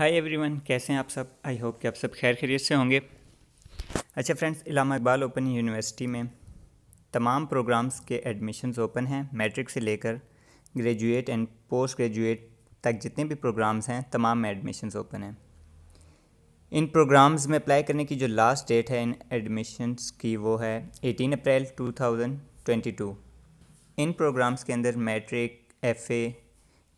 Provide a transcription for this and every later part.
hi everyone कैसे हैं आप सब आई होप कि आप सब खैर खैरियत से होंगे अच्छा friends Allama Iqbal open university में तमाम प्रोग्राम्स के एडमिशन्स ओपन हैं मैट्रिक से लेकर ग्रेजुएट एंड पोस्ट ग्रेजुएट तक जितने भी प्रोग्राम्स हैं तमाम में एडमिशन्स ओपन हैं इन प्रोग्राम्स में अप्लाई करने की जो लास्ट डेट है इन एडमिशन्स की वो है एटीन अप्रैल टू इन प्रोग्राम्स के अंदर matric F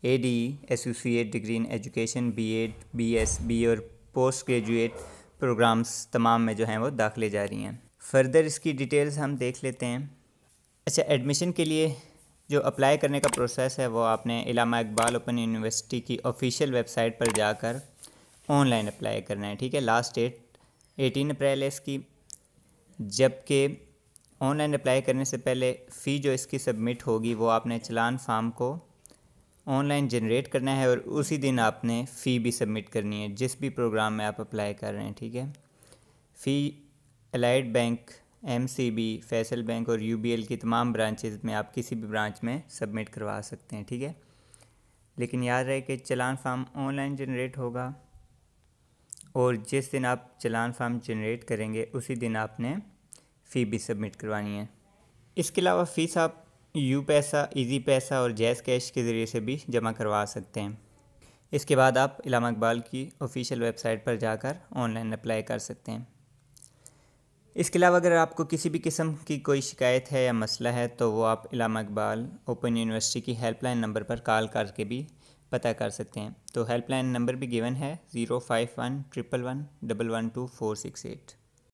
A D associate degree in education B Ed B S B और पोस्ट ग्रेजुएट प्रोग्राम्स तमाम में जो हैं वो दाखिले जा रही हैं फर्दर इसकी डिटेल्स हम देख लेते हैं अच्छा एडमिशन के लिए जो अप्लाई करने का प्रोसेस है वो आपने इलामा इकबाल ओपन यूनिवर्सिटी की ऑफिशियल वेबसाइट पर जाकर ऑनलाइन अप्लाई करना है ठीक है लास्ट डेट एटीन अप्रैल है इसकी जबकि ऑनलाइन अप्लाई करने से पहले फ़ी जो इसकी सबमिट होगी वो आपने चलान फार्म को ऑनलाइन जनरेट करना है और उसी दिन आपने फ़ी भी सबमिट करनी है जिस भी प्रोग्राम में आप अप्लाई कर रहे हैं ठीक है fee Allied Bank M C B Faysal bank और यू बी एल की तमाम ब्रांचेज़ में आप किसी भी ब्रांच में सबमिट करवा सकते हैं ठीक है लेकिन याद रहे कि चलान फार्म ऑनलाइन जनरेट होगा और जिस दिन आप चलान फार्म जनरेट करेंगे उसी दिन आपने फ़ी भी सबमिट करवानी है इसके अलावा फ़ीस आप यू पैसा इजी पैसा और जैज़ कैश के ज़रिए से भी जमा करवा सकते हैं इसके बाद आप इलामा इकबाल की ऑफिशियल वेबसाइट पर जाकर ऑनलाइन अप्लाई कर सकते हैं इसके अलावा अगर आपको किसी भी किस्म की कोई शिकायत है या मसला है तो वो आप इलाम इकबाल ओपन यूनिवर्सिटी की हेल्पलाइन नंबर पर कॉल करके भी पता कर सकते हैं तो हेल्पलाइन नंबर भी गिवन है zero five one triple one double one two four six eight